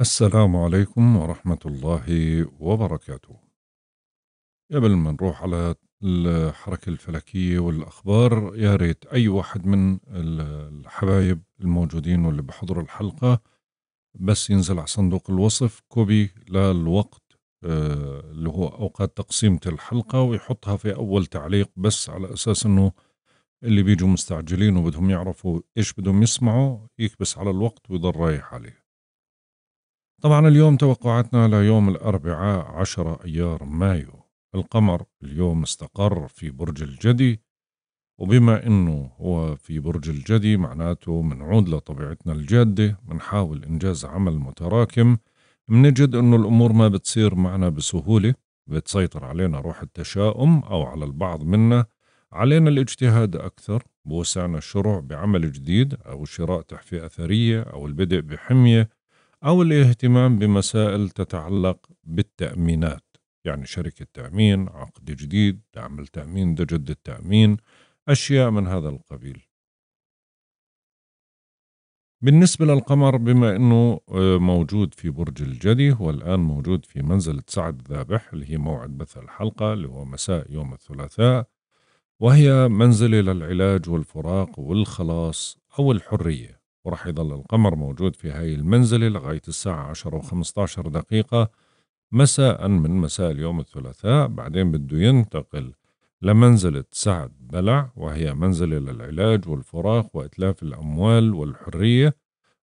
السلام عليكم ورحمة الله وبركاته قبل ما نروح على الحركة الفلكية والأخبار يا ريت أي واحد من الحبايب الموجودين واللي بحضروا الحلقة بس ينزل على صندوق الوصف كوبي للوقت آه، اللي هو أوقات تقسيمة الحلقة ويحطها في أول تعليق بس على أساس أنه اللي بيجوا مستعجلين وبدهم يعرفوا إيش بدهم يسمعوا يكبس على الوقت ويضل رايح عليه طبعا اليوم توقعاتنا ليوم الأربعاء عشر أيار مايو القمر اليوم استقر في برج الجدي وبما انه هو في برج الجدي معناته منعود لطبيعتنا الجادة منحاول انجاز عمل متراكم منجد انه الامور ما بتصير معنا بسهولة بتسيطر علينا روح التشاؤم او على البعض منا علينا الاجتهاد اكثر بوسعنا الشروع بعمل جديد او شراء تحفية اثرية او البدء بحمية أو الاهتمام بمسائل تتعلق بالتأمينات يعني شركة تأمين عقد جديد تعمل تأمين تجدد التأمين أشياء من هذا القبيل بالنسبة للقمر بما أنه آه، موجود في برج الجدي هو الآن موجود في منزلة سعد الذابح اللي هي موعد بث الحلقة اللي هو مساء يوم الثلاثاء وهي منزلة للعلاج والفراق والخلاص أو الحرية وراح يضل القمر موجود في هاي المنزلة لغاية الساعة 10 و 15 دقيقة مساء من مساء اليوم الثلاثاء بعدين بده ينتقل لمنزلة سعد بلع وهي منزلة للعلاج والفراخ وإتلاف الأموال والحرية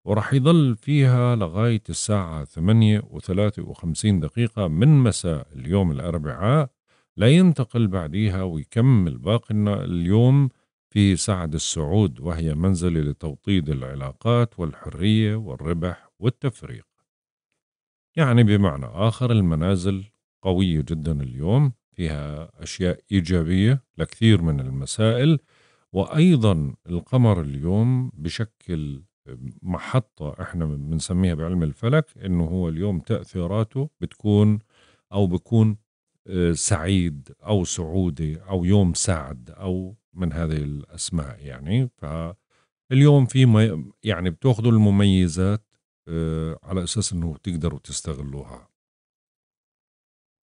وراح يضل فيها لغاية الساعة 8 و53 دقيقة من مساء اليوم الأربعاء لا ينتقل بعديها ويكمل باقي اليوم في سعد السعود وهي منزلة لتوطيد العلاقات والحرية والربح والتفريق يعني بمعنى آخر المنازل قوية جدا اليوم فيها أشياء إيجابية لكثير من المسائل وأيضا القمر اليوم بشكل محطة احنا بنسميها بعلم الفلك انه هو اليوم تأثيراته بتكون او بكون آه، سعيد او سعودي او يوم سعد او من هذه الاسماء يعني فاليوم في يعني بتاخذوا المميزات آه، على اساس انه تقدروا تستغلوها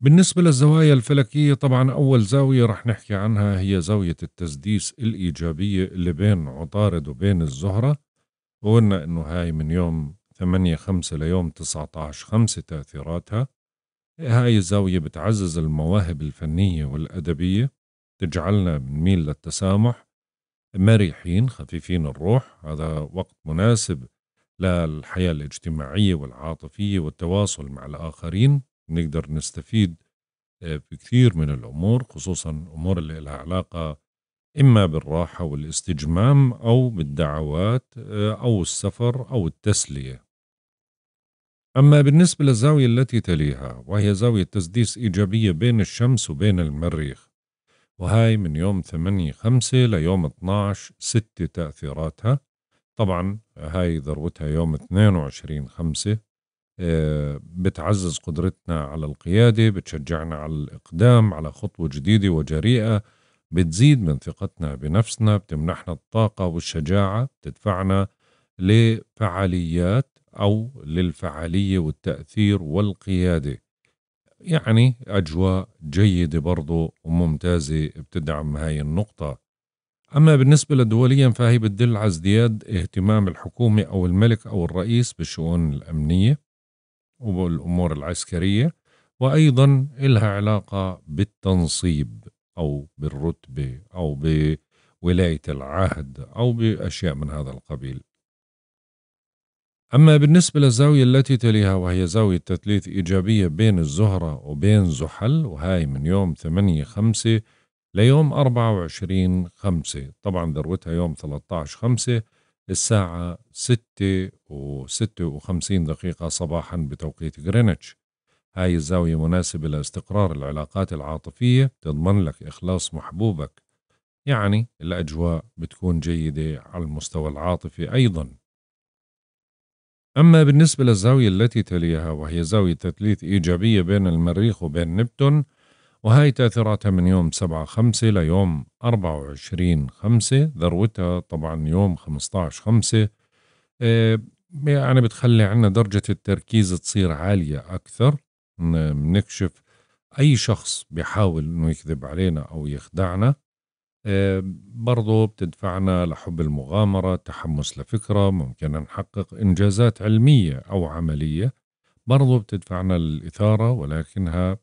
بالنسبة للزوايا الفلكية طبعا أول زاوية رح نحكي عنها هي زاوية التسديس الإيجابية اللي بين عطارد وبين الزهرة وقلنا إنه هاي من يوم 8 5 ليوم 19 5 تأثيراتها هاي الزاوية بتعزز المواهب الفنية والأدبية تجعلنا نميل للتسامح مرحين خفيفين الروح هذا وقت مناسب للحياة الاجتماعية والعاطفية والتواصل مع الآخرين نقدر نستفيد آه، بكثير من الأمور خصوصا أمور اللي لها علاقة إما بالراحة والاستجمام أو بالدعوات آه، أو السفر أو التسلية أما بالنسبة للزاوية التي تليها وهي زاوية تسديس إيجابية بين الشمس وبين المريخ وهاي من يوم 8 5 ليوم 12 6 تأثيراتها طبعا هاي ذروتها يوم 22 5 آه، بتعزز قدرتنا على القيادة بتشجعنا على الإقدام على خطوة جديدة وجريئة بتزيد من ثقتنا بنفسنا بتمنحنا الطاقة والشجاعة بتدفعنا لفعاليات أو للفعالية والتأثير والقيادة يعني أجواء جيدة برضو وممتازة بتدعم هاي النقطة أما بالنسبة لدوليا فهي بتدل على ازدياد اهتمام الحكومة أو الملك أو الرئيس بالشؤون الأمنية والأمور العسكرية وأيضا إلها علاقة بالتنصيب أو بالرتبة أو بولاية العهد أو بأشياء من هذا القبيل أما بالنسبة للزاوية التي تليها وهي زاوية تثليث إيجابية بين الزهرة وبين زحل وهاي من يوم 8 خمسة ليوم 24 خمسة طبعا ذروتها يوم 13 خمسة الساعة 6 و 56 دقيقة صباحا بتوقيت غرينتش هاي الزاوية مناسبة لاستقرار العلاقات العاطفية تضمن لك إخلاص محبوبك يعني الأجواء بتكون جيدة على المستوى العاطفي أيضاً أما بالنسبة للزاوية التي تليها وهي زاوية تثليث إيجابية بين المريخ وبين نبتون وهي تأثيراتها من يوم 7 5 ليوم 24 5 ذروتها طبعا يوم 15 5 آه، يعني بتخلي عنا درجة التركيز تصير عالية أكثر بنكشف أي شخص بيحاول إنه يكذب علينا أو يخدعنا آه، برضو بتدفعنا لحب المغامرة تحمس لفكرة ممكن نحقق إنجازات علمية أو عملية برضو بتدفعنا للإثارة ولكنها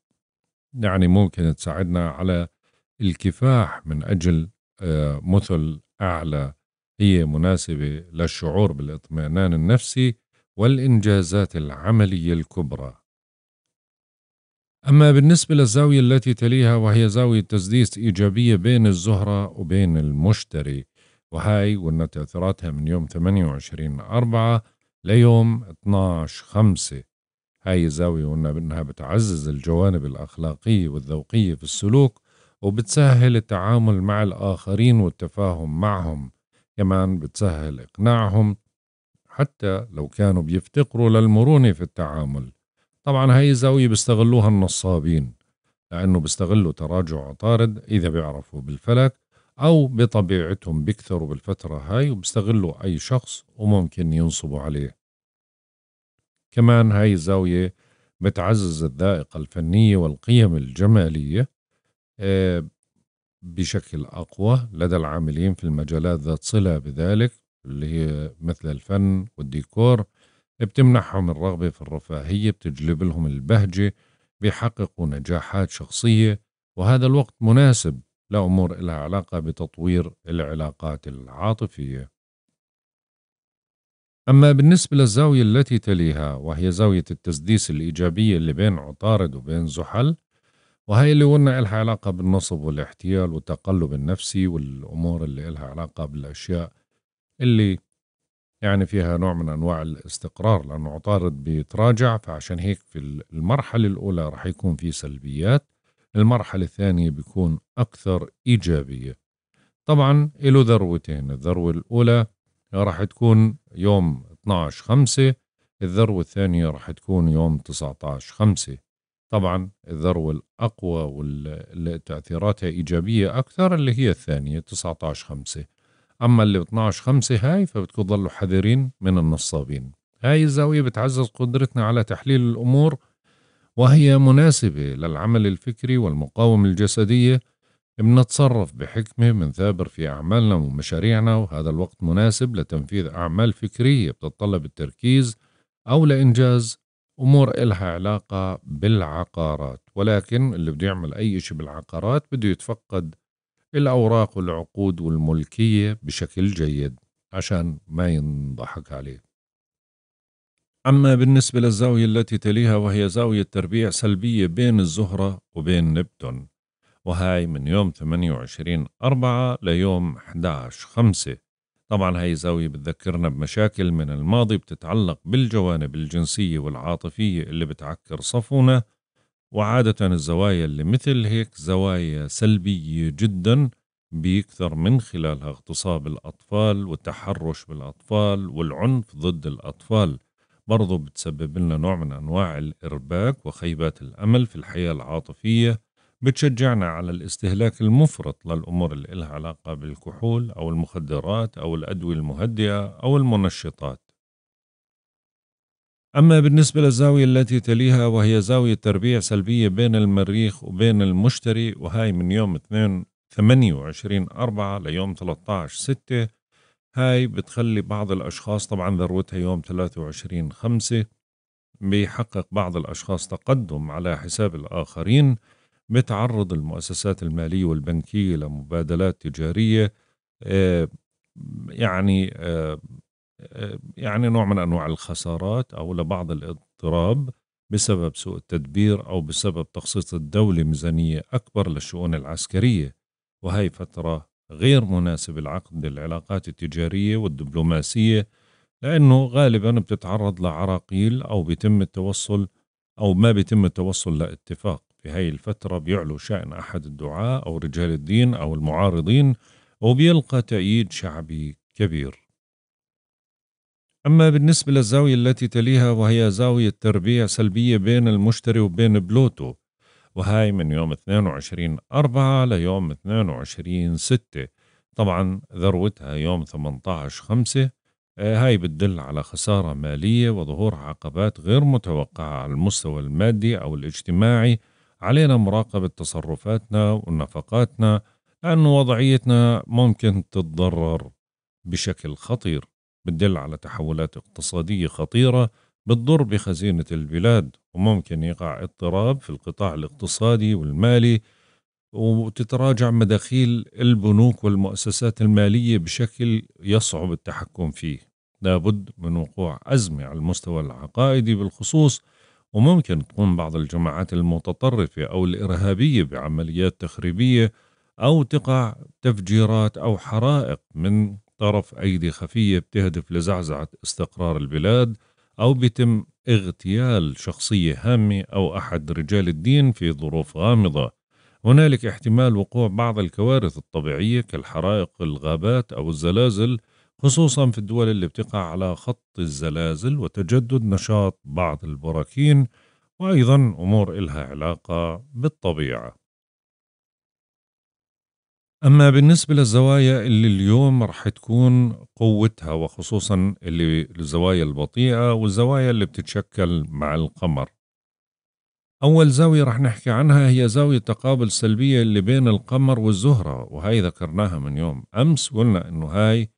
يعني ممكن تساعدنا على الكفاح من أجل آه، مثل أعلى هي مناسبة للشعور بالاطمئنان النفسي والإنجازات العملية الكبرى أما بالنسبة للزاوية التي تليها وهي زاوية تسديس إيجابية بين الزهرة وبين المشتري وهاي قلنا تأثيراتها من يوم 28 أربعة ليوم 12 خمسة هاي الزاوية قلنا بأنها بتعزز الجوانب الأخلاقية والذوقية في السلوك وبتسهل التعامل مع الآخرين والتفاهم معهم كمان بتسهل إقناعهم حتى لو كانوا بيفتقروا للمرونة في التعامل طبعا هاي الزاوية بيستغلوها النصابين لأنه بيستغلوا تراجع عطارد إذا بيعرفوا بالفلك أو بطبيعتهم بيكثروا بالفترة هاي وبيستغلوا أي شخص وممكن ينصبوا عليه كمان هاي الزاوية بتعزز الذائقة الفنية والقيم الجمالية آه، بشكل أقوى لدى العاملين في المجالات ذات صلة بذلك اللي هي مثل الفن والديكور بتمنحهم الرغبة في الرفاهية بتجلب لهم البهجة بيحققوا نجاحات شخصية وهذا الوقت مناسب لأمور لها علاقة بتطوير العلاقات العاطفية أما بالنسبة للزاوية التي تليها وهي زاوية التسديس الإيجابية اللي بين عطارد وبين زحل وهي اللي قلنا إلها علاقة بالنصب والاحتيال والتقلب النفسي والأمور اللي إلها علاقة بالأشياء اللي يعني فيها نوع من انواع الاستقرار لانه عطارد بيتراجع فعشان هيك في المرحله الاولى راح يكون في سلبيات المرحله الثانيه بيكون اكثر ايجابيه طبعا له ذروتين الذروه الاولى راح تكون يوم 12 5 الذروه الثانيه راح تكون يوم 19 5 طبعا الذروه الاقوى واللي تاثيراتها ايجابيه اكثر اللي هي الثانيه 19 5 أما اللي ب 12 5 هاي فبتكون تضلوا حذرين من النصابين هاي الزاوية بتعزز قدرتنا على تحليل الأمور وهي مناسبة للعمل الفكري والمقاومة الجسدية بنتصرف بحكمة بنثابر في أعمالنا ومشاريعنا وهذا الوقت مناسب لتنفيذ أعمال فكرية بتتطلب التركيز أو لإنجاز أمور إلها علاقة بالعقارات ولكن اللي بده يعمل أي شيء بالعقارات بده يتفقد الأوراق والعقود والملكية بشكل جيد عشان ما ينضحك عليه أما بالنسبة للزاوية التي تليها وهي زاوية تربيع سلبية بين الزهرة وبين نبتون وهاي من يوم 28 أربعة ليوم 11 خمسة طبعا هاي زاوية بتذكرنا بمشاكل من الماضي بتتعلق بالجوانب الجنسية والعاطفية اللي بتعكر صفونا وعادة الزوايا اللي مثل هيك زوايا سلبية جدا بيكثر من خلالها اغتصاب الأطفال والتحرش بالأطفال والعنف ضد الأطفال برضو بتسبب لنا نوع من أنواع الإرباك وخيبات الأمل في الحياة العاطفية بتشجعنا على الاستهلاك المفرط للأمور اللي إلها علاقة بالكحول أو المخدرات أو الأدوية المهدئة أو المنشطات أما بالنسبة للزاوية التي تليها وهي زاوية تربيع سلبية بين المريخ وبين المشتري وهاي من يوم 28 4 ليوم 13 6 هاي بتخلي بعض الأشخاص طبعا ذروتها يوم 23 5 بيحقق بعض الأشخاص تقدم على حساب الآخرين بتعرض المؤسسات المالية والبنكية لمبادلات تجارية آه، يعني آه، يعني نوع من انواع الخسارات او لبعض الاضطراب بسبب سوء التدبير او بسبب تخصيص الدوله ميزانيه اكبر للشؤون العسكريه وهي فتره غير مناسبه لعقد العلاقات التجاريه والدبلوماسيه لانه غالبا بتتعرض لعراقيل او بيتم التوصل او ما بيتم التوصل لاتفاق في هاي الفترة بيعلو شأن أحد الدعاة أو رجال الدين أو المعارضين وبيلقى تأييد شعبي كبير أما بالنسبة للزاوية التي تليها وهي زاوية تربيع سلبية بين المشتري وبين بلوتو وهاي من يوم 22 أربعة ليوم 22 ستة طبعا ذروتها يوم 18 خمسة آه، هاي بتدل على خسارة مالية وظهور عقبات غير متوقعة على المستوى المادي أو الاجتماعي علينا مراقبة تصرفاتنا ونفقاتنا لأن وضعيتنا ممكن تتضرر بشكل خطير بتدل على تحولات اقتصادية خطيرة بتضر بخزينة البلاد وممكن يقع اضطراب في القطاع الاقتصادي والمالي وتتراجع مداخيل البنوك والمؤسسات المالية بشكل يصعب التحكم فيه لابد من وقوع أزمة على المستوى العقائدي بالخصوص وممكن تقوم بعض الجماعات المتطرفة أو الإرهابية بعمليات تخريبية أو تقع تفجيرات أو حرائق من طرف أيدي خفية بتهدف لزعزعة استقرار البلاد أو بيتم اغتيال شخصية هامة أو أحد رجال الدين في ظروف غامضة هنالك احتمال وقوع بعض الكوارث الطبيعية كالحرائق الغابات أو الزلازل خصوصا في الدول اللي بتقع على خط الزلازل وتجدد نشاط بعض البراكين وأيضا أمور إلها علاقة بالطبيعة أما بالنسبة للزوايا اللي اليوم رح تكون قوتها وخصوصا اللي الزوايا البطيئة والزوايا اللي بتتشكل مع القمر أول زاوية رح نحكي عنها هي زاوية تقابل سلبية اللي بين القمر والزهرة وهي ذكرناها من يوم أمس قلنا أنه هاي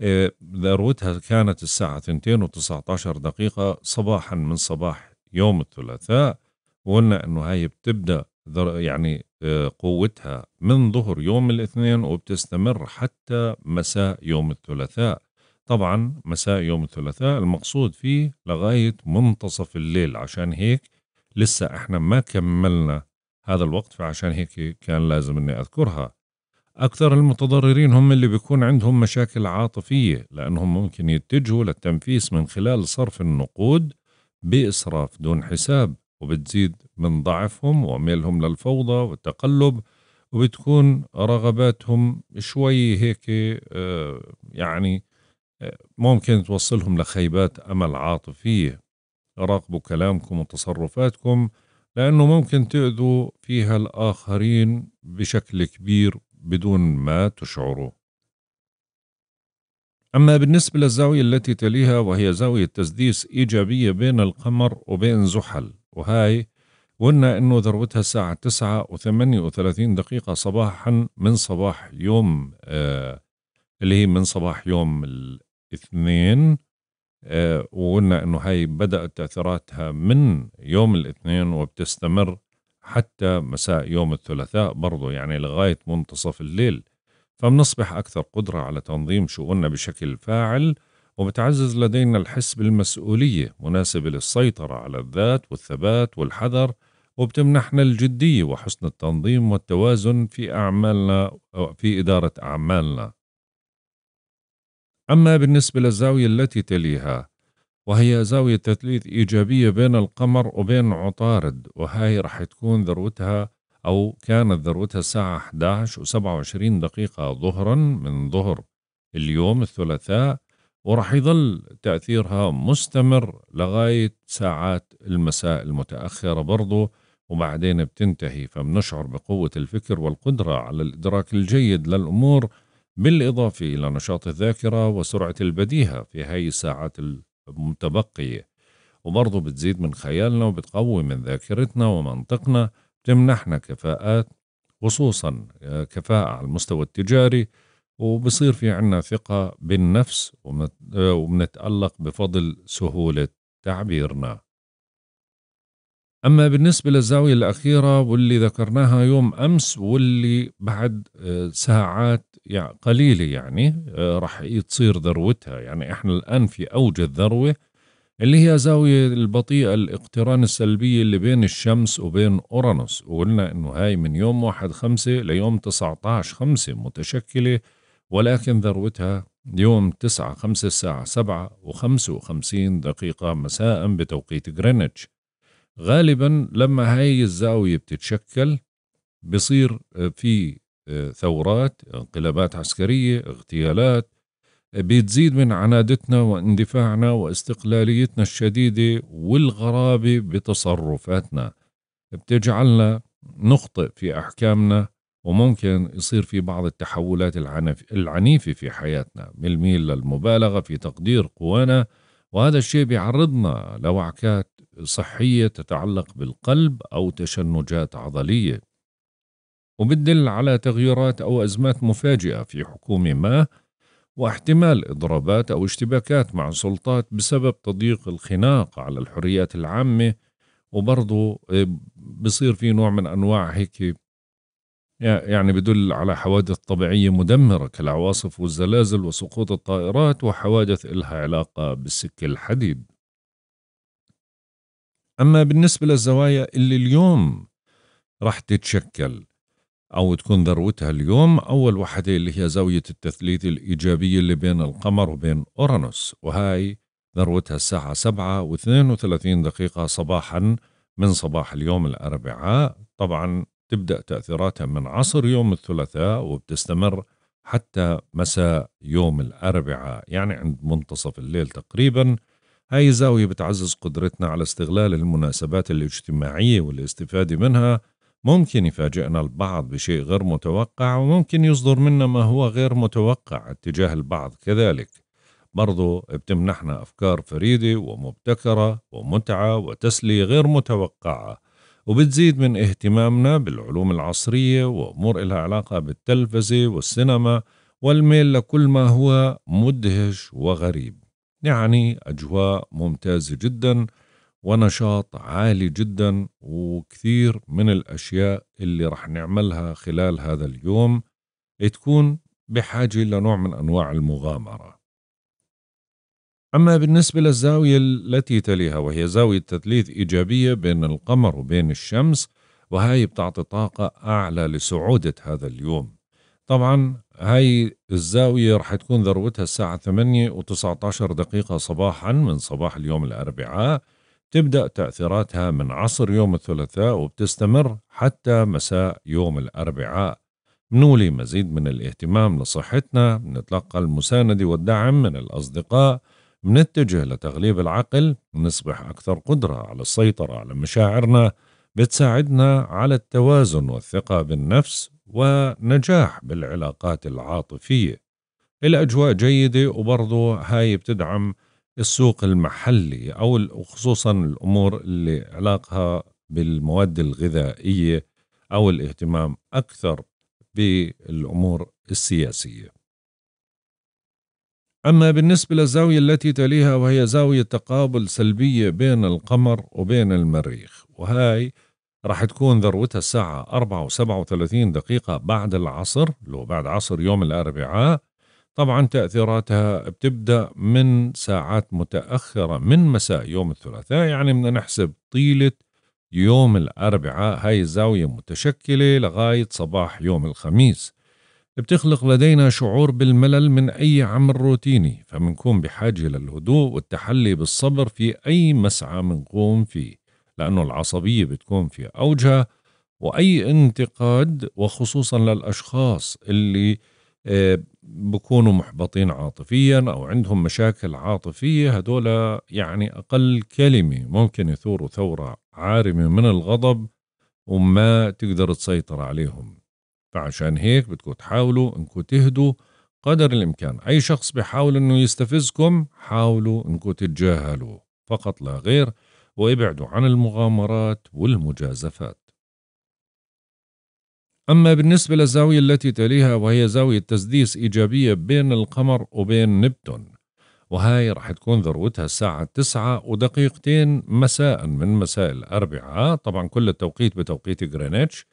آه، ذروتها كانت الساعة 2 و 19 دقيقة صباحا من صباح يوم الثلاثاء وقلنا أنه هاي بتبدأ يعني آه، قوتها من ظهر يوم الاثنين وبتستمر حتى مساء يوم الثلاثاء طبعا مساء يوم الثلاثاء المقصود فيه لغاية منتصف الليل عشان هيك لسه احنا ما كملنا هذا الوقت فعشان هيك كان لازم اني اذكرها أكثر المتضررين هم اللي بيكون عندهم مشاكل عاطفية لأنهم ممكن يتجهوا للتنفيس من خلال صرف النقود بإسراف دون حساب وبتزيد من ضعفهم وميلهم للفوضى والتقلب وبتكون رغباتهم شوي هيك آه، يعني آه، ممكن توصلهم لخيبات أمل عاطفية راقبوا كلامكم وتصرفاتكم لأنه ممكن تأذوا فيها الآخرين بشكل كبير بدون ما تشعروا أما بالنسبة للزاوية التي تليها وهي زاوية تسديس إيجابية بين القمر وبين زحل وهاي قلنا انه ذروتها الساعة تسعة وثمانية وثلاثين دقيقة صباحا من صباح يوم آه اللي هي من صباح يوم الاثنين آه وقلنا انه هاي بدأت تأثيراتها من يوم الاثنين وبتستمر حتى مساء يوم الثلاثاء برضو يعني لغاية منتصف الليل فبنصبح أكثر قدرة على تنظيم شؤوننا بشكل فاعل وبتعزز لدينا الحس بالمسؤولية مناسبة للسيطرة على الذات والثبات والحذر وبتمنحنا الجدية وحسن التنظيم والتوازن في أعمالنا في إدارة أعمالنا أما بالنسبة للزاوية التي تليها وهي زاوية تثليث إيجابية بين القمر وبين عطارد وهاي رح تكون ذروتها أو كانت ذروتها الساعة 11 و27 دقيقة ظهرا من ظهر اليوم الثلاثاء وراح يظل تأثيرها مستمر لغاية ساعات المساء المتأخرة برضه وبعدين بتنتهي فبنشعر بقوة الفكر والقدرة على الإدراك الجيد للأمور بالإضافة إلى نشاط الذاكرة وسرعة البديهة في هاي الساعات المتبقية وبرضه بتزيد من خيالنا وبتقوي من ذاكرتنا ومنطقنا بتمنحنا كفاءات خصوصا آه، كفاءة على المستوى التجاري وبصير في عنا ثقة بالنفس وبنتألق بفضل سهولة تعبيرنا أما بالنسبة للزاوية الأخيرة واللي ذكرناها يوم أمس واللي بعد ساعات يعني قليلة يعني آه، رح تصير ذروتها يعني إحنا الآن في أوج الذروة اللي هي زاوية البطيئة الاقتران السلبية اللي بين الشمس وبين أورانوس وقلنا إنه هاي من يوم واحد خمسة ليوم 19 خمسة متشكلة ولكن ذروتها يوم 9 5 الساعة 7 و55 دقيقة مساء بتوقيت غرينتش غالبا لما هاي الزاوية بتتشكل بصير آه، في آه، ثورات انقلابات عسكرية اغتيالات آه، بتزيد من عنادتنا واندفاعنا واستقلاليتنا الشديدة والغرابة بتصرفاتنا بتجعلنا نخطئ في أحكامنا وممكن يصير في بعض التحولات العنف العنيفة في حياتنا من للمبالغة في تقدير قوانا وهذا الشيء بيعرضنا لوعكات صحية تتعلق بالقلب أو تشنجات عضلية وبتدل على تغيرات أو أزمات مفاجئة في حكومة ما واحتمال إضرابات أو اشتباكات مع سلطات بسبب تضييق الخناق على الحريات العامة وبرضه آه، بصير في نوع من أنواع هيك يعني بدل على حوادث طبيعية مدمرة كالعواصف والزلازل وسقوط الطائرات وحوادث إلها علاقة بالسكة الحديد أما بالنسبة للزوايا اللي اليوم رح تتشكل أو تكون ذروتها اليوم أول وحدة اللي هي زاوية التثليث الإيجابية اللي بين القمر وبين أورانوس وهاي ذروتها الساعة سبعة واثنين وثلاثين دقيقة صباحا من صباح اليوم الأربعاء طبعا تبدأ تأثيراتها من عصر يوم الثلاثاء وبتستمر حتى مساء يوم الأربعاء يعني عند منتصف الليل تقريبا هاي الزاوية بتعزز قدرتنا على استغلال المناسبات الاجتماعية والاستفادة منها ممكن يفاجئنا البعض بشيء غير متوقع وممكن يصدر منا ما هو غير متوقع اتجاه البعض كذلك برضو بتمنحنا أفكار فريدة ومبتكرة ومتعة وتسلية غير متوقعة وبتزيد من اهتمامنا بالعلوم العصرية وأمور إلها علاقة بالتلفزة والسينما والميل لكل ما هو مدهش وغريب يعني أجواء ممتازة جدا ونشاط عالي جدا وكثير من الأشياء اللي رح نعملها خلال هذا اليوم تكون بحاجة لنوع من أنواع المغامرة أما بالنسبة للزاوية التي تليها وهي زاوية تثليث إيجابية بين القمر وبين الشمس وهي بتعطي طاقة أعلى لسعودة هذا اليوم طبعا هاي الزاوية رح تكون ذروتها الساعة 8 و19 دقيقة صباحا من صباح اليوم الأربعاء تبدأ تأثيراتها من عصر يوم الثلاثاء وبتستمر حتى مساء يوم الأربعاء نولي مزيد من الاهتمام لصحتنا نتلقى المساندة والدعم من الأصدقاء بنتجه لتغليب العقل ونصبح أكثر قدرة على السيطرة على مشاعرنا بتساعدنا على التوازن والثقة بالنفس ونجاح بالعلاقات العاطفية الأجواء جيدة وبرضه هاي بتدعم السوق المحلي أو خصوصا الأمور اللي علاقها بالمواد الغذائية أو الاهتمام أكثر بالأمور السياسية أما بالنسبة للزاوية التي تليها وهي زاوية تقابل سلبية بين القمر وبين المريخ وهاي راح تكون ذروتها الساعة 4 و37 دقيقة بعد العصر لو بعد عصر يوم الأربعاء طبعا تأثيراتها بتبدأ من ساعات متأخرة من مساء يوم الثلاثاء يعني بدنا نحسب طيلة يوم الأربعاء هاي الزاوية متشكلة لغاية صباح يوم الخميس بتخلق لدينا شعور بالملل من أي عمل روتيني فمنكون بحاجة للهدوء والتحلي بالصبر في أي مسعى منقوم فيه لأنه العصبية بتكون في أوجها وأي انتقاد وخصوصا للأشخاص اللي آه، بكونوا محبطين عاطفيا أو عندهم مشاكل عاطفية هدول يعني أقل كلمة ممكن يثوروا ثورة عارمة من الغضب وما تقدر تسيطر عليهم فعشان هيك بدكم تحاولوا انكم تهدوا قدر الامكان اي شخص بحاول انه يستفزكم حاولوا انكم تتجاهلوا فقط لا غير وابعدوا عن المغامرات والمجازفات أما بالنسبة للزاوية التي تليها وهي زاوية تسديس إيجابية بين القمر وبين نبتون وهاي رح تكون ذروتها الساعة تسعة ودقيقتين مساء من مساء الأربعاء طبعا كل التوقيت بتوقيت غرينتش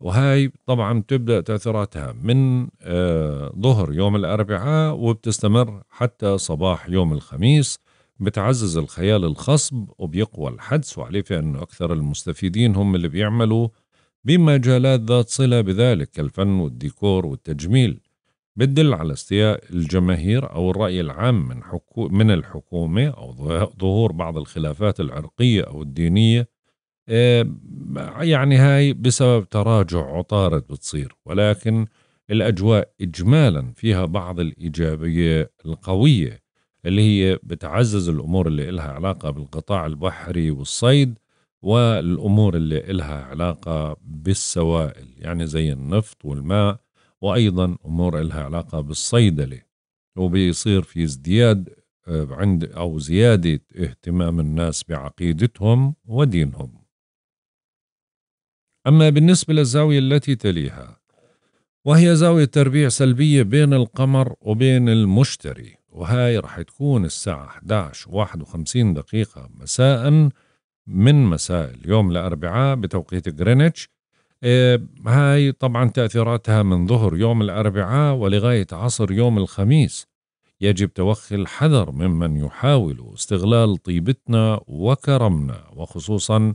وهاي طبعا بتبدا تاثيراتها من آه، ظهر يوم الاربعاء وبتستمر حتى صباح يوم الخميس بتعزز الخيال الخصب وبيقوى الحدس وعليه في أن اكثر المستفيدين هم اللي بيعملوا بمجالات ذات صله بذلك كالفن والديكور والتجميل بتدل على استياء الجماهير او الراي العام من حكو من الحكومه او ظهور بعض الخلافات العرقيه او الدينيه آه، يعني هاي بسبب تراجع عطارد بتصير ولكن الأجواء إجمالا فيها بعض الإيجابية القوية اللي هي بتعزز الأمور اللي إلها علاقة بالقطاع البحري والصيد والأمور اللي إلها علاقة بالسوائل يعني زي النفط والماء وأيضا أمور إلها علاقة بالصيدلة وبيصير في ازدياد آه، عند أو زيادة اهتمام الناس بعقيدتهم ودينهم أما بالنسبة للزاوية التي تليها وهي زاوية تربيع سلبية بين القمر وبين المشتري وهاي رح تكون الساعة 11 51 دقيقة مساء من مساء اليوم الأربعاء بتوقيت غرينتش آه، هاي طبعا تأثيراتها من ظهر يوم الأربعاء ولغاية عصر يوم الخميس يجب توخي الحذر ممن يحاول استغلال طيبتنا وكرمنا وخصوصا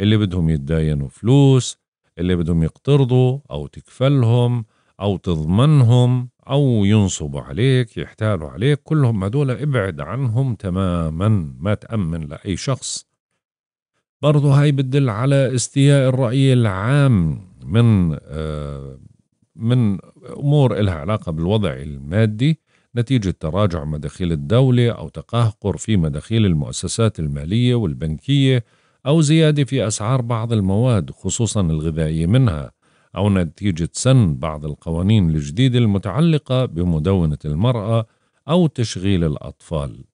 اللي بدهم يتداينوا فلوس اللي بدهم يقترضوا أو تكفلهم أو تضمنهم أو ينصبوا عليك يحتالوا عليك كلهم هدول ابعد عنهم تماما ما تأمن لأي شخص برضه هاي بتدل على استياء الرأي العام من آه من أمور إلها علاقة بالوضع المادي نتيجة تراجع مداخيل الدولة أو تقهقر في مداخيل المؤسسات المالية والبنكية أو زيادة في أسعار بعض المواد خصوصا الغذائية منها أو نتيجة سن بعض القوانين الجديدة المتعلقة بمدونة المرأة أو تشغيل الأطفال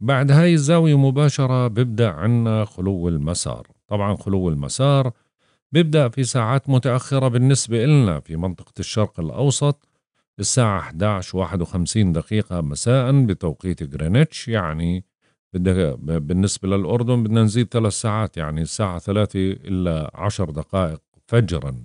بعد هاي الزاوية مباشرة بيبدأ عنا خلو المسار طبعا خلو المسار بيبدأ في ساعات متأخرة بالنسبة إلنا في منطقة الشرق الأوسط الساعة 11.51 دقيقة مساء بتوقيت غرينتش يعني بدك بالنسبة للأردن بدنا نزيد ثلاث ساعات يعني الساعة ثلاثة إلا عشر دقائق فجرا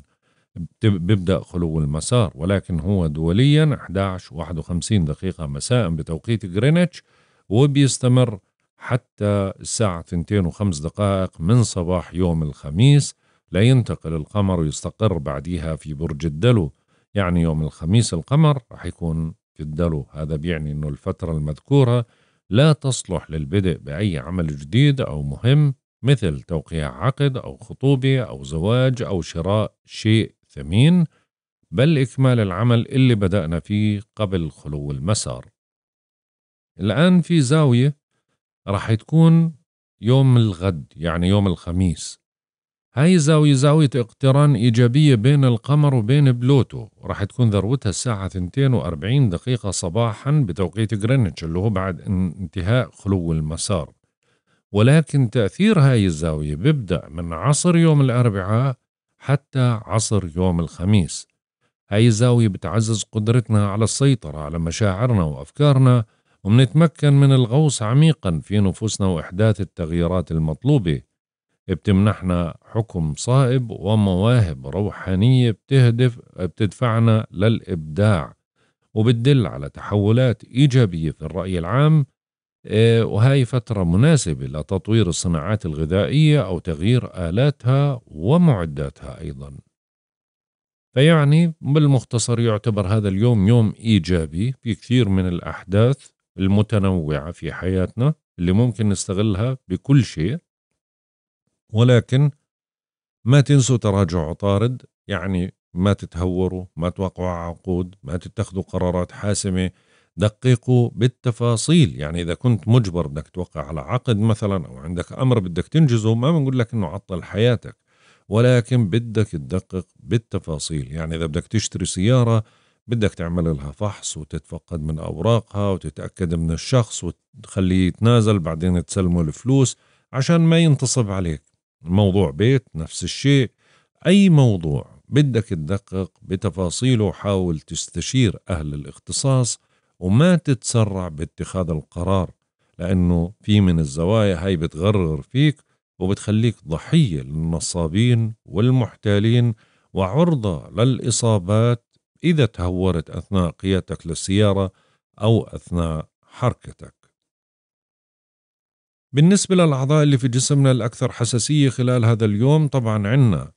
بيبدأ خلو المسار ولكن هو دوليا 11 51 دقيقة مساء بتوقيت غرينتش وبيستمر حتى الساعة 2 وخمس دقائق من صباح يوم الخميس لينتقل القمر ويستقر بعديها في برج الدلو يعني يوم الخميس القمر رح يكون في الدلو هذا بيعني أنه الفترة المذكورة لا تصلح للبدء بأي عمل جديد أو مهم مثل توقيع عقد أو خطوبة أو زواج أو شراء شيء ثمين بل إكمال العمل اللي بدأنا فيه قبل خلو المسار الآن في زاوية رح تكون يوم الغد يعني يوم الخميس هاي زاوية زاوية اقتران إيجابية بين القمر وبين بلوتو راح تكون ذروتها الساعة 42 دقيقة صباحا بتوقيت غرينتش اللي هو بعد انتهاء خلو المسار ولكن تأثير هاي الزاوية بيبدأ من عصر يوم الأربعاء حتى عصر يوم الخميس هاي الزاوية بتعزز قدرتنا على السيطرة على مشاعرنا وأفكارنا ومنتمكن من الغوص عميقا في نفوسنا وإحداث التغييرات المطلوبة بتمنحنا حكم صائب ومواهب روحانية بتهدف بتدفعنا للإبداع وبتدل على تحولات إيجابية في الرأي العام آه، وهي فترة مناسبة لتطوير الصناعات الغذائية أو تغيير آلاتها ومعداتها أيضا فيعني بالمختصر يعتبر هذا اليوم يوم إيجابي في كثير من الأحداث المتنوعة في حياتنا اللي ممكن نستغلها بكل شيء ولكن ما تنسوا تراجع عطارد يعني ما تتهوروا ما توقعوا عقود ما تتخذوا قرارات حاسمة دققوا بالتفاصيل يعني إذا كنت مجبر بدك توقع على عقد مثلا أو عندك أمر بدك تنجزه ما بنقول لك أنه عطل حياتك ولكن بدك تدقق بالتفاصيل يعني إذا بدك تشتري سيارة بدك تعمل لها فحص وتتفقد من أوراقها وتتأكد من الشخص وتخليه يتنازل بعدين تسلمه الفلوس عشان ما ينتصب عليك موضوع بيت نفس الشيء أي موضوع بدك تدقق بتفاصيله حاول تستشير أهل الاختصاص وما تتسرع باتخاذ القرار لأنه في من الزوايا هاي بتغرر فيك وبتخليك ضحية للنصابين والمحتالين وعرضة للإصابات إذا تهورت أثناء قيادتك للسيارة أو أثناء حركتك بالنسبة للأعضاء اللي في جسمنا الأكثر حساسية خلال هذا اليوم طبعا عنا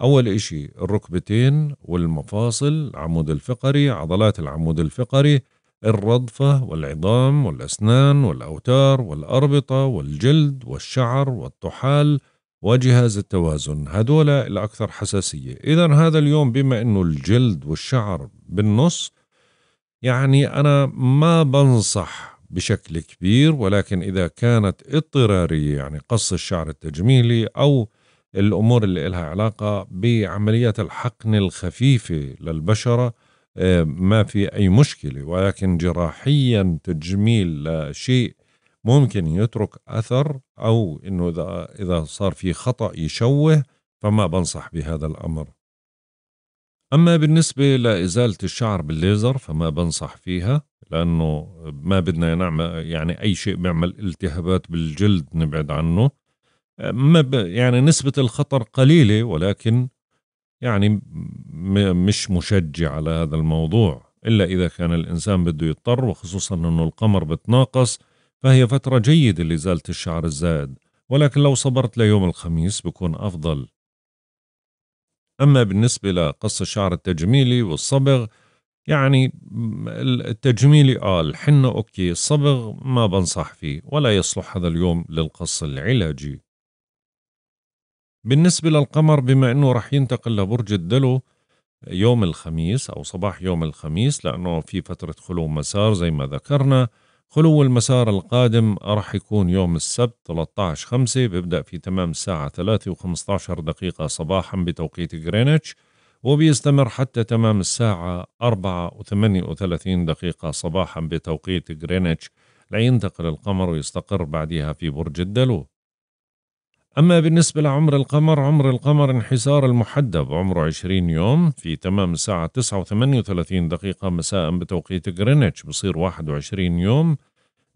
أول إشي الركبتين والمفاصل عمود الفقري عضلات العمود الفقري الرضفة والعظام والأسنان والأوتار والأربطة والجلد والشعر والطحال وجهاز التوازن هدول الأكثر حساسية إذا هذا اليوم بما أنه الجلد والشعر بالنص يعني أنا ما بنصح بشكل كبير ولكن إذا كانت اضطرارية يعني قص الشعر التجميلي أو الأمور اللي لها علاقة بعمليات الحقن الخفيفة للبشرة آه، ما في أي مشكلة ولكن جراحيا تجميل شيء ممكن يترك أثر أو أنه إذا صار في خطأ يشوه فما بنصح بهذا الأمر أما بالنسبة لإزالة الشعر بالليزر فما بنصح فيها لأنه ما بدنا نعمل يعني أي شيء بيعمل التهابات بالجلد نبعد عنه ما ب يعني نسبة الخطر قليلة ولكن يعني مش مشجع على هذا الموضوع إلا إذا كان الإنسان بده يضطر وخصوصا أنه القمر بتناقص فهي فترة جيدة لإزالة الشعر الزائد ولكن لو صبرت ليوم الخميس بكون أفضل أما بالنسبة لقص الشعر التجميلي والصبغ يعني التجميلي آه الحنة أوكي الصبغ ما بنصح فيه ولا يصلح هذا اليوم للقص العلاجي بالنسبة للقمر بما أنه رح ينتقل لبرج الدلو يوم الخميس أو صباح يوم الخميس لأنه في فترة خلو مسار زي ما ذكرنا خلو المسار القادم راح يكون يوم السبت 13 5 بيبدأ في تمام الساعة 3 و15 دقيقة صباحا بتوقيت غرينتش وبيستمر حتى تمام الساعة 4 و38 دقيقة صباحا بتوقيت غرينتش لينتقل القمر ويستقر بعدها في برج الدلو أما بالنسبة لعمر القمر عمر القمر انحسار المحدب عمره 20 يوم في تمام الساعة 9 و38 دقيقة مساء بتوقيت غرينتش بصير 21 يوم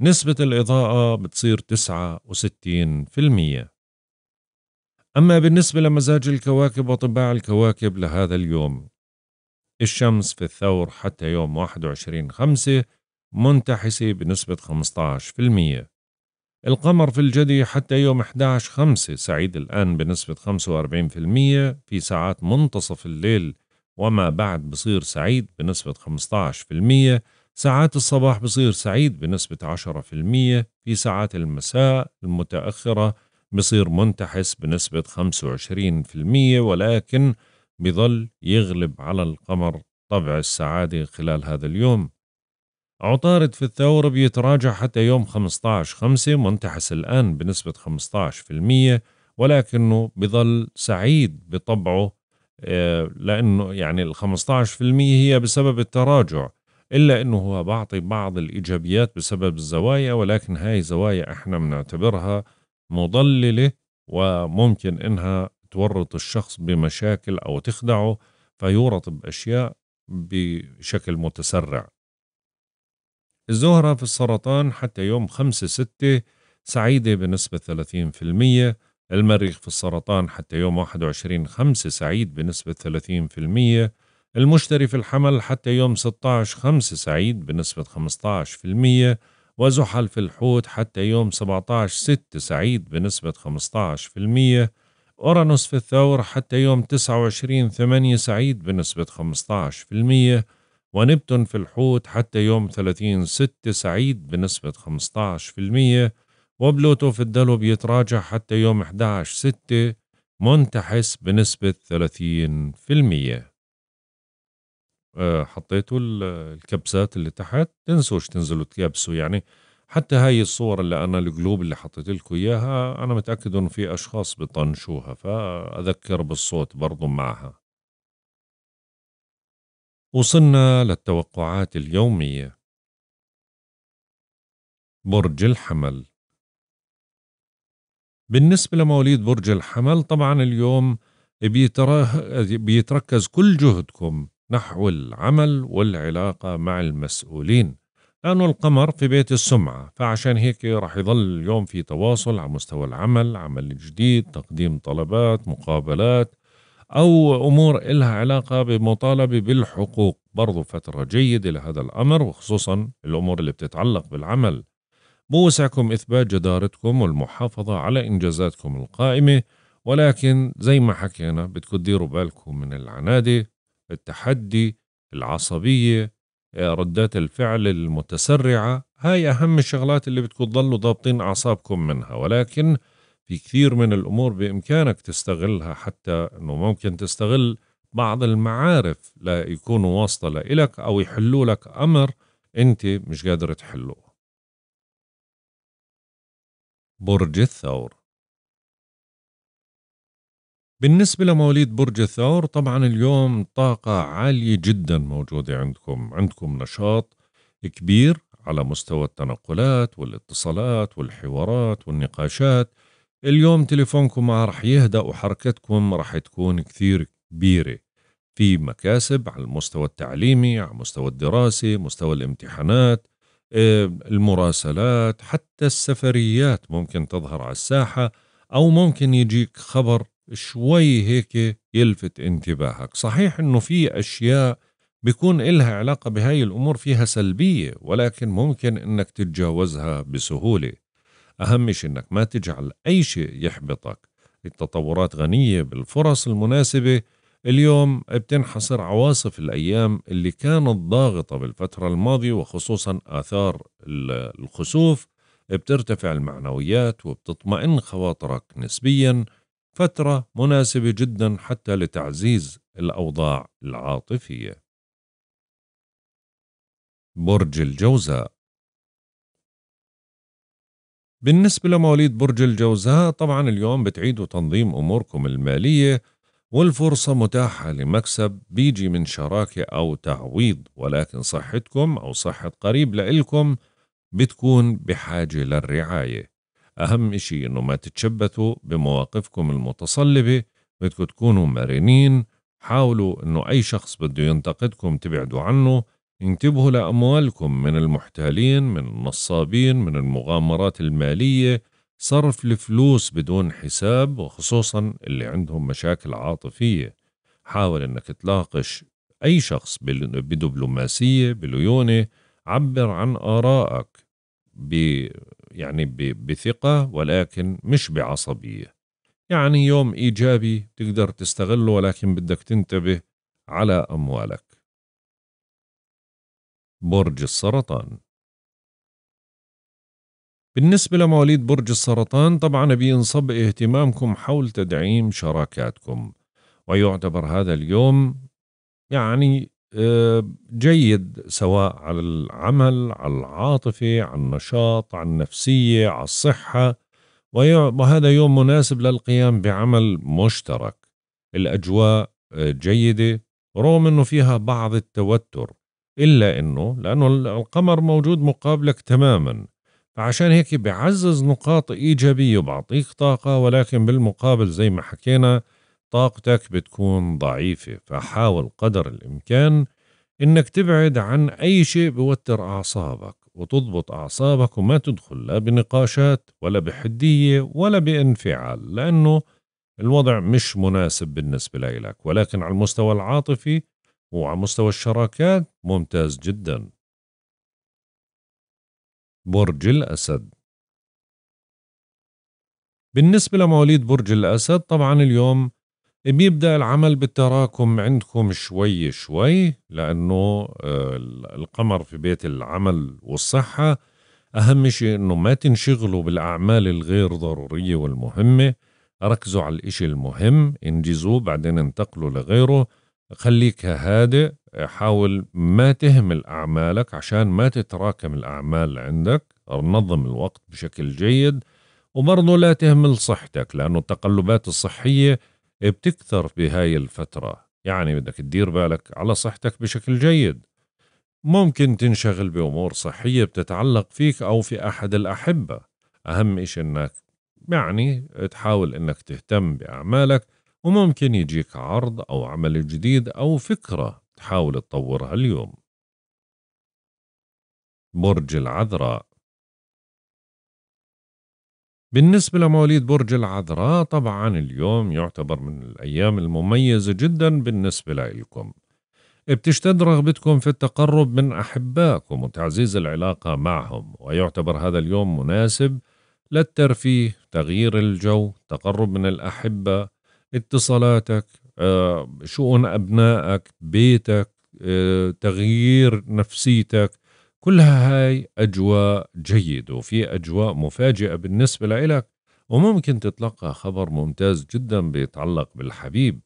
نسبة الإضاءة بتصير 69% أما بالنسبة لمزاج الكواكب وطباع الكواكب لهذا اليوم الشمس في الثور حتى يوم 21 خمسة منتحسة بنسبة 15% القمر في الجدي حتى يوم 11/5 سعيد الآن بنسبة 45% في ساعات منتصف الليل وما بعد بصير سعيد بنسبة 15% ساعات الصباح بصير سعيد بنسبة 10% في ساعات المساء المتأخرة بصير منتحس بنسبة 25% ولكن بظل يغلب على القمر طبع السعادة خلال هذا اليوم عطارد في الثورة بيتراجع حتى يوم 15 5 منتحس الآن بنسبة 15% ولكنه بظل سعيد بطبعه آه، لأنه يعني ال 15% هي بسبب التراجع إلا أنه هو بعطي بعض الإيجابيات بسبب الزوايا ولكن هاي زوايا إحنا بنعتبرها مضللة وممكن إنها تورط الشخص بمشاكل أو تخدعه فيورط بأشياء بشكل متسرع الزهرة في السرطان حتى يوم 5 6 سعيدة بنسبة 30% المريخ في السرطان حتى يوم 21 5 سعيد بنسبة 30% المشتري في الحمل حتى يوم 16 5 سعيد بنسبة 15% وزحل في الحوت حتى يوم 17 6 سعيد بنسبة 15% أورانوس في الثور حتى يوم 29 8 سعيد بنسبة المية ونبتون في الحوت حتى يوم 30 ستة سعيد بنسبة 15% وبلوتو في الدلو بيتراجع حتى يوم 11 ستة منتحس بنسبة 30% آه، حطيتوا الكبسات اللي تحت تنسوش تنزلوا تكبسوا يعني حتى هاي الصور اللي أنا القلوب اللي حطيت لكم إياها أنا متأكد إنه في أشخاص بطنشوها فأذكر بالصوت برضو معها وصلنا للتوقعات اليومية برج الحمل بالنسبة لمواليد برج الحمل طبعا اليوم بيتركز كل جهدكم نحو العمل والعلاقة مع المسؤولين لأنه القمر في بيت السمعة فعشان هيك راح يظل اليوم في تواصل على مستوى العمل عمل جديد تقديم طلبات مقابلات أو أمور إلها علاقة بمطالبة بالحقوق برضو فترة جيدة لهذا الأمر وخصوصا الأمور اللي بتتعلق بالعمل بوسعكم إثبات جدارتكم والمحافظة على إنجازاتكم القائمة ولكن زي ما حكينا بدكم تديروا بالكم من العنادة التحدي العصبية آه، ردات الفعل المتسرعة هاي أهم الشغلات اللي بدكم تضلوا ضابطين أعصابكم منها ولكن في كثير من الامور بامكانك تستغلها حتى انه ممكن تستغل بعض المعارف ليكونوا واسطه لإلك او يحلوا لك امر انت مش قادر تحله. برج الثور بالنسبة لمواليد برج الثور طبعا اليوم طاقة عالية جدا موجودة عندكم عندكم نشاط كبير على مستوى التنقلات والاتصالات والحوارات والنقاشات اليوم تليفونكم ما راح يهدأ وحركتكم راح تكون كثير كبيرة في مكاسب على المستوى التعليمي على المستوى الدراسي مستوى الامتحانات آه، المراسلات حتى السفريات ممكن تظهر على الساحة أو ممكن يجيك خبر شوي هيك يلفت انتباهك صحيح أنه في أشياء بيكون إلها علاقة بهاي الأمور فيها سلبية ولكن ممكن أنك تتجاوزها بسهولة أهم شيء أنك ما تجعل أي شيء يحبطك التطورات غنية بالفرص المناسبة اليوم بتنحصر عواصف الأيام اللي كانت ضاغطة بالفترة الماضية وخصوصا آثار الخسوف بترتفع المعنويات وبتطمئن خواطرك نسبيا فترة مناسبة جدا حتى لتعزيز الأوضاع العاطفية برج الجوزاء بالنسبة لمواليد برج الجوزاء طبعا اليوم بتعيدوا تنظيم أموركم المالية والفرصة متاحة لمكسب بيجي من شراكة أو تعويض ولكن صحتكم أو صحة قريب لإلكم بتكون بحاجة للرعاية أهم إشي إنه ما تتشبثوا بمواقفكم المتصلبة بدكم تكونوا مرنين حاولوا إنه أي شخص بده ينتقدكم تبعدوا عنه انتبهوا لأموالكم من المحتالين من النصابين من المغامرات المالية صرف الفلوس بدون حساب وخصوصا اللي عندهم مشاكل عاطفية حاول انك تناقش اي شخص بدبلوماسية بليونة عبر عن آرائك ب يعني ب... بثقة ولكن مش بعصبية يعني يوم إيجابي تقدر تستغله ولكن بدك تنتبه على أموالك برج السرطان بالنسبة لمواليد برج السرطان طبعا بينصب اهتمامكم حول تدعيم شراكاتكم ويعتبر هذا اليوم يعني آه، جيد سواء على العمل على العاطفة على النشاط على النفسية على الصحة وهذا يوم مناسب للقيام بعمل مشترك الأجواء آه، جيدة رغم أنه فيها بعض التوتر إلا أنه لأنه القمر موجود مقابلك تماما فعشان هيك بعزز نقاط إيجابية وبعطيك طاقة ولكن بالمقابل زي ما حكينا طاقتك بتكون ضعيفة فحاول قدر الإمكان إنك تبعد عن أي شيء بوتر أعصابك وتضبط أعصابك وما تدخل لا بنقاشات ولا بحدية ولا بانفعال لأنه الوضع مش مناسب بالنسبة لك ولكن على المستوى العاطفي وعلى مستوى الشراكات ممتاز جدا برج الأسد بالنسبة لمواليد برج الأسد طبعا اليوم بيبدأ العمل بالتراكم عندكم شوي شوي لأنه آه، القمر في بيت العمل والصحة أهم شيء أنه ما تنشغلوا بالأعمال الغير ضرورية والمهمة ركزوا على الإشي المهم انجزوه بعدين انتقلوا لغيره خليك هادئ حاول ما تهمل أعمالك عشان ما تتراكم الأعمال عندك نظم الوقت بشكل جيد وبرضه لا تهمل صحتك لأنه التقلبات الصحية بتكثر بهاي الفترة يعني بدك تدير بالك على صحتك بشكل جيد ممكن تنشغل بأمور صحية بتتعلق فيك أو في أحد الأحبة أهم إشي أنك يعني تحاول أنك تهتم بأعمالك وممكن يجيك عرض أو عمل جديد أو فكرة تحاول تطورها اليوم برج العذراء بالنسبة لمواليد برج العذراء طبعا اليوم يعتبر من الأيام المميزة جدا بالنسبة لكم بتشتد رغبتكم في التقرب من أحبائكم وتعزيز العلاقة معهم ويعتبر هذا اليوم مناسب للترفيه تغيير الجو تقرب من الأحبة اتصالاتك آه، شؤون أبنائك بيتك آه، تغيير نفسيتك كلها هاي أجواء جيدة وفي أجواء مفاجئة بالنسبة لإلك وممكن تتلقى خبر ممتاز جدا بيتعلق بالحبيب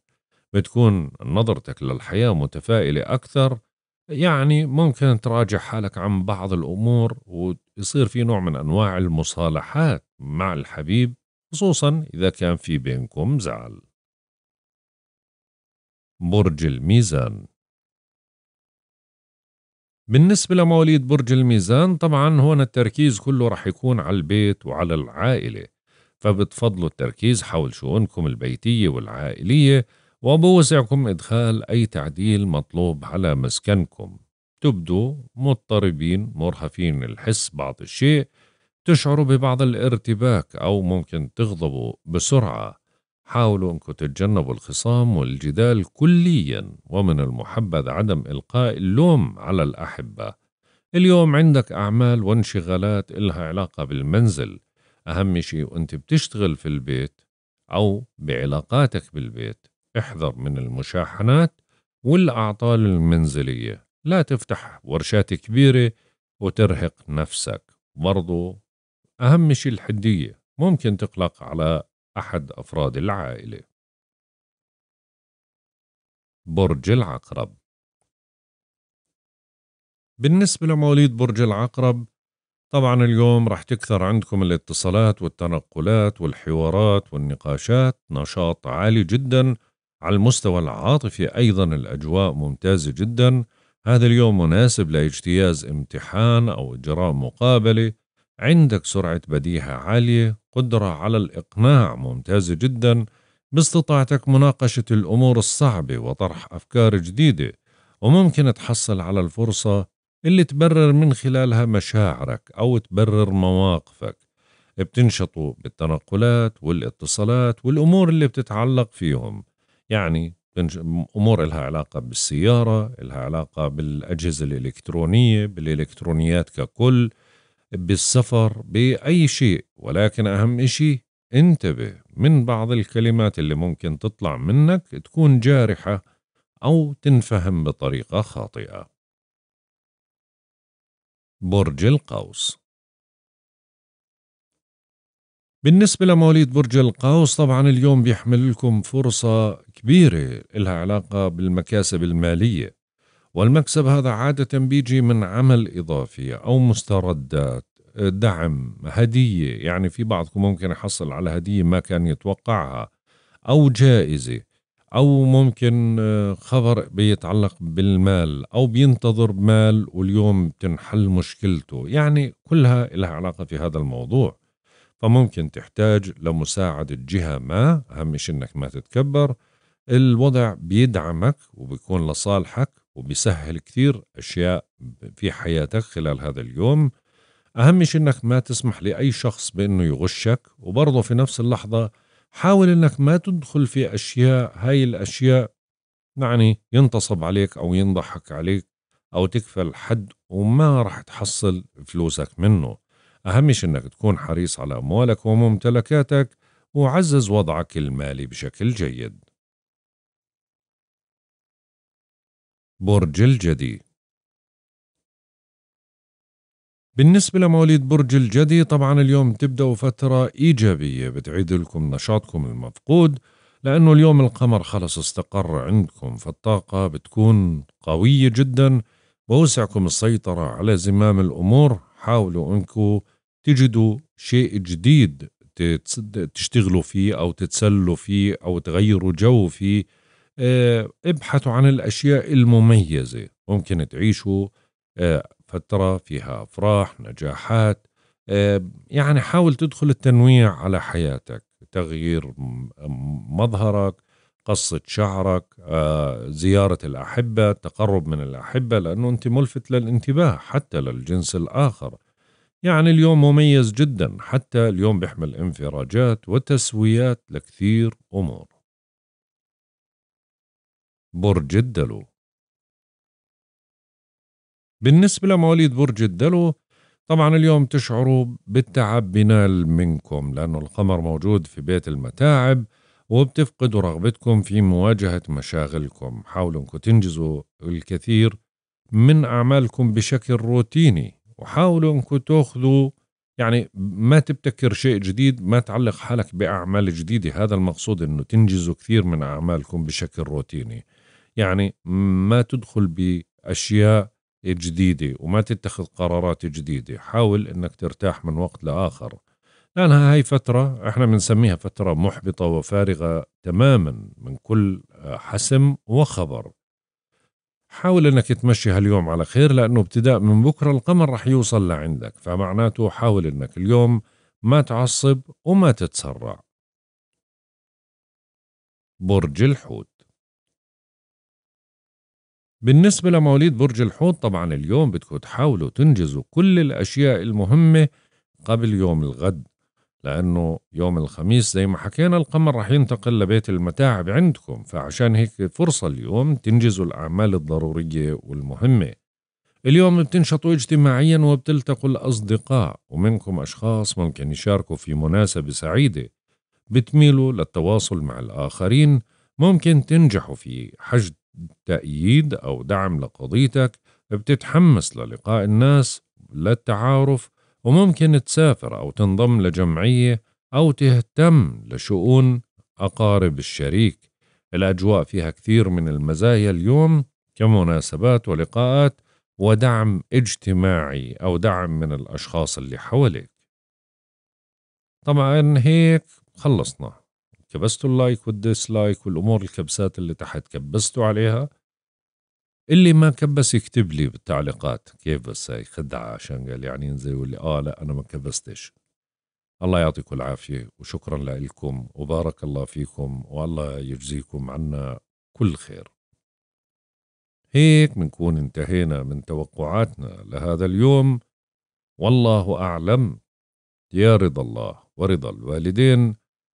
بتكون نظرتك للحياة متفائلة أكثر يعني ممكن تراجع حالك عن بعض الأمور ويصير في نوع من أنواع المصالحات مع الحبيب خصوصا إذا كان في بينكم زعل برج الميزان بالنسبة لمواليد برج الميزان طبعا هون التركيز كله رح يكون على البيت وعلى العائلة فبتفضلوا التركيز حول شؤونكم البيتية والعائلية وبوسعكم إدخال أي تعديل مطلوب على مسكنكم تبدو مضطربين مرهفين الحس بعض الشيء تشعروا ببعض الارتباك أو ممكن تغضبوا بسرعة حاولوا أنكم تتجنبوا الخصام والجدال كليا ومن المحبذ عدم إلقاء اللوم على الأحبة اليوم عندك أعمال وانشغالات إلها علاقة بالمنزل أهم شيء وأنت بتشتغل في البيت أو بعلاقاتك بالبيت احذر من المشاحنات والأعطال المنزلية لا تفتح ورشات كبيرة وترهق نفسك برضو أهم شيء الحدية ممكن تقلق على أحد أفراد العائلة برج العقرب بالنسبة لمواليد برج العقرب طبعا اليوم رح تكثر عندكم الاتصالات والتنقلات والحوارات والنقاشات نشاط عالي جدا على المستوى العاطفي أيضا الأجواء ممتازة جدا هذا اليوم مناسب لاجتياز امتحان أو إجراء مقابلة عندك سرعة بديهة عالية قدرة على الإقناع ممتازة جدا باستطاعتك مناقشة الأمور الصعبة وطرح أفكار جديدة وممكن تحصل على الفرصة اللي تبرر من خلالها مشاعرك أو تبرر مواقفك بتنشطوا بالتنقلات والاتصالات والأمور اللي بتتعلق فيهم يعني أمور لها علاقة بالسيارة لها علاقة بالأجهزة الإلكترونية بالإلكترونيات ككل بالسفر باي شيء ولكن اهم شيء انتبه من بعض الكلمات اللي ممكن تطلع منك تكون جارحه او تنفهم بطريقه خاطئه برج القوس بالنسبة لمواليد برج القوس طبعا اليوم بيحمل لكم فرصة كبيرة لها علاقة بالمكاسب المالية والمكسب هذا عادة بيجي من عمل إضافي أو مستردات دعم هدية يعني في بعضكم ممكن يحصل على هدية ما كان يتوقعها أو جائزة أو ممكن آه، خبر بيتعلق بالمال أو بينتظر مال واليوم بتنحل مشكلته يعني كلها لها علاقة في هذا الموضوع فممكن تحتاج لمساعدة جهة ما أهم شيء إنك ما تتكبر الوضع بيدعمك وبيكون لصالحك وبيسهل كثير اشياء في حياتك خلال هذا اليوم اهم شيء انك ما تسمح لاي شخص بانه يغشك وبرضه في نفس اللحظه حاول انك ما تدخل في اشياء هاي الاشياء يعني ينتصب عليك او ينضحك عليك او تكفل حد وما راح تحصل فلوسك منه اهم شيء انك تكون حريص على اموالك وممتلكاتك وعزز وضعك المالي بشكل جيد برج الجدي بالنسبة لمواليد برج الجدي طبعا اليوم تبدأوا فترة إيجابية بتعيد لكم نشاطكم المفقود لأنه اليوم القمر خلص استقر عندكم فالطاقة بتكون قوية جدا بوسعكم السيطرة على زمام الأمور حاولوا أنكم تجدوا شيء جديد تشتغلوا فيه أو تتسلوا فيه أو تغيروا جو فيه آه، ابحثوا عن الأشياء المميزة ممكن تعيشوا آه، فترة فيها أفراح نجاحات آه، يعني حاول تدخل التنويع على حياتك تغيير مظهرك قصة شعرك زيارة الأحبة التقرب من الأحبة لأنه أنت ملفت للانتباه حتى للجنس الآخر يعني اليوم مميز جدا حتى اليوم بيحمل انفراجات وتسويات لكثير أمور برج الدلو بالنسبة لمواليد برج الدلو طبعا اليوم تشعروا بالتعب بنال منكم لأنه القمر موجود في بيت المتاعب وبتفقدوا رغبتكم في مواجهة مشاغلكم حاولوا أنكم تنجزوا الكثير من أعمالكم بشكل روتيني وحاولوا أنكم تأخذوا يعني ما تبتكر شيء جديد ما تعلق حالك بأعمال جديدة هذا المقصود أنه تنجزوا كثير من أعمالكم بشكل روتيني يعني ما تدخل بأشياء جديدة وما تتخذ قرارات جديدة حاول أنك ترتاح من وقت لآخر لأنها هاي فترة احنا بنسميها فترة محبطة وفارغة تماما من كل آه، حسم وخبر حاول انك تمشي هاليوم على خير لانه ابتداء من بكره القمر رح يوصل لعندك فمعناته حاول انك اليوم ما تعصب وما تتسرع برج الحوت بالنسبة لمواليد برج الحوت طبعا اليوم بدكم تحاولوا تنجزوا كل الأشياء المهمة قبل يوم الغد لأنه يوم الخميس زي ما حكينا القمر رح ينتقل لبيت المتاعب عندكم فعشان هيك فرصة اليوم تنجزوا الأعمال الضرورية والمهمة اليوم بتنشطوا اجتماعيا وبتلتقوا الأصدقاء ومنكم أشخاص ممكن يشاركوا في مناسبة سعيدة بتميلوا للتواصل مع الآخرين ممكن تنجحوا في حشد تأييد أو دعم لقضيتك بتتحمس للقاء الناس للتعارف وممكن تسافر أو تنضم لجمعية أو تهتم لشؤون أقارب الشريك الأجواء فيها كثير من المزايا اليوم كمناسبات ولقاءات ودعم اجتماعي أو دعم من الأشخاص اللي حواليك طبعا هيك خلصنا كبستوا اللايك والديسلايك والامور الكبسات اللي تحت كبستوا عليها اللي ما كبس يكتب لي بالتعليقات كيف بس هاي خدعه عشان قال يعني ينزل يقول لي اه لا انا ما كبستش الله يعطيكم العافيه وشكرا لكم وبارك الله فيكم والله يجزيكم عنا كل خير هيك بنكون انتهينا من توقعاتنا لهذا اليوم والله اعلم يا رضا الله ورضا الوالدين